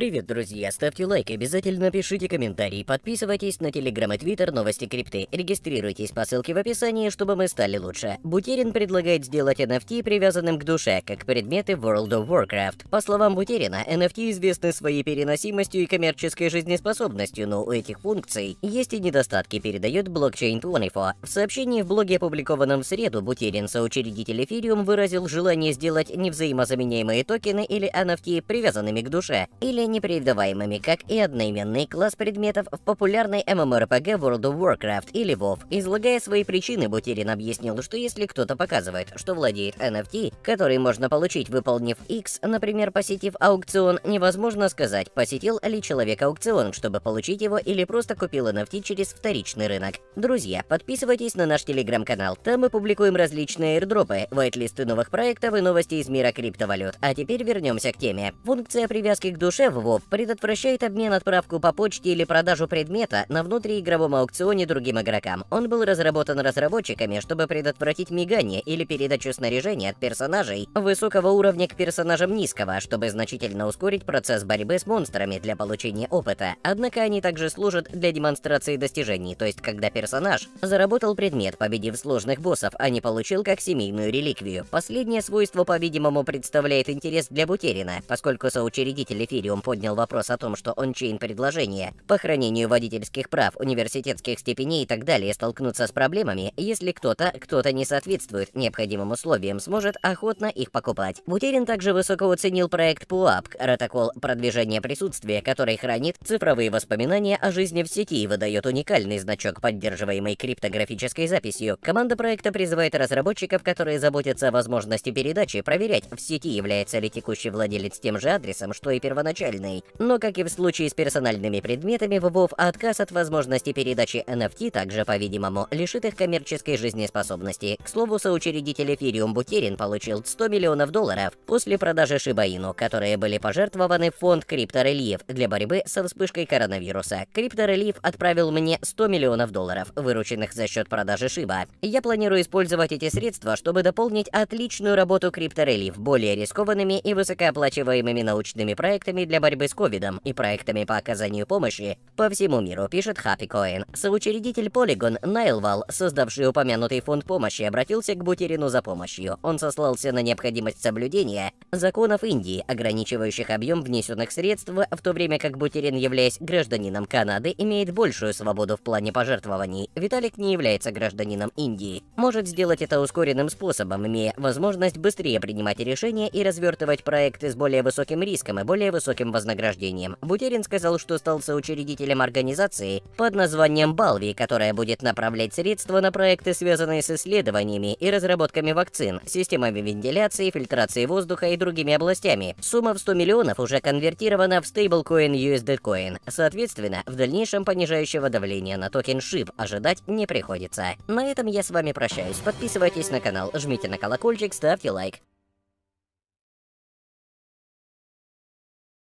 Привет, друзья! Ставьте лайк, обязательно пишите комментарии, подписывайтесь на телеграм и твиттер новости крипты, регистрируйтесь по ссылке в описании, чтобы мы стали лучше. Бутерин предлагает сделать NFT привязанным к душе, как предметы World of Warcraft. По словам Бутерина, NFT известны своей переносимостью и коммерческой жизнеспособностью, но у этих функций есть и недостатки, передает блокчейн 24. В сообщении в блоге, опубликованном в среду, Бутерин, соучредитель Эфириум, выразил желание сделать невзаимозаменяемые токены или NFT привязанными к душе, или непривдаваемыми, как и одноименный класс предметов в популярной MMORPG World of Warcraft или WoW. Излагая свои причины, Бутерин объяснил, что если кто-то показывает, что владеет NFT, который можно получить, выполнив X, например, посетив аукцион, невозможно сказать, посетил ли человек аукцион, чтобы получить его, или просто купил NFT через вторичный рынок. Друзья, подписывайтесь на наш телеграм-канал, там мы публикуем различные airdropы, вайтлисты новых проектов и новости из мира криптовалют. А теперь вернемся к теме. Функция привязки к душе в ВОВ предотвращает обмен, отправку по почте или продажу предмета на внутриигровом аукционе другим игрокам. Он был разработан разработчиками, чтобы предотвратить мигание или передачу снаряжения от персонажей высокого уровня к персонажам низкого, чтобы значительно ускорить процесс борьбы с монстрами для получения опыта. Однако они также служат для демонстрации достижений, то есть когда персонаж заработал предмет, победив сложных боссов, а не получил как семейную реликвию. Последнее свойство, по-видимому, представляет интерес для Бутерина, поскольку соучредитель Эфириум поднял вопрос о том, что ончейн предложения по хранению водительских прав, университетских степеней и так далее столкнутся с проблемами, если кто-то, кто-то не соответствует необходимым условиям, сможет охотно их покупать. Бутерин также высоко оценил проект PUAP, протокол продвижения присутствия, который хранит цифровые воспоминания о жизни в сети и выдает уникальный значок, поддерживаемый криптографической записью. Команда проекта призывает разработчиков, которые заботятся о возможности передачи, проверять, в сети является ли текущий владелец тем же адресом, что и первоначально уникальной, но, как и в случае с персональными предметами в WoW, отказ от возможности передачи NFT также, по-видимому, лишит их коммерческой жизнеспособности. К слову, соучредитель Эфириум Бутерин получил 100 миллионов долларов после продажи Шибаину, которые были пожертвованы в фонд Крипторельеф для борьбы со вспышкой коронавируса. Крипторельеф отправил мне 100 миллионов долларов, вырученных за счет продажи Шиба. Я планирую использовать эти средства, чтобы дополнить отличную работу Крипторельеф более рискованными и высокооплачиваемыми научными проектами для борьбы с ковидом и проектами по оказанию помощи по всему миру, пишет Happy Coin. Соучредитель Polygon Найлвал, создавший упомянутый фонд помощи, обратился к Бутерину за помощью. Он сослался на необходимость соблюдения законов Индии, ограничивающих объем внесенных средств, в то время как Бутерин, являясь гражданином Канады, имеет большую свободу в плане пожертвований. Виталик не является гражданином Индии. Может сделать это ускоренным способом, имея возможность быстрее принимать решения и развертывать проекты с более высоким риском и более высоким вознаграждением. Бутерин сказал, что стал соучредителем организации под названием «Балви», которая будет направлять средства на проекты, связанные с исследованиями и разработками вакцин, системами вентиляции, фильтрации воздуха и другими областями. Сумма в 100 миллионов уже конвертирована в стейблкоин Coin. Соответственно, в дальнейшем понижающего давления на токен SHIB ожидать не приходится. На этом я с вами прощаюсь. Подписывайтесь на канал, жмите на колокольчик, ставьте лайк.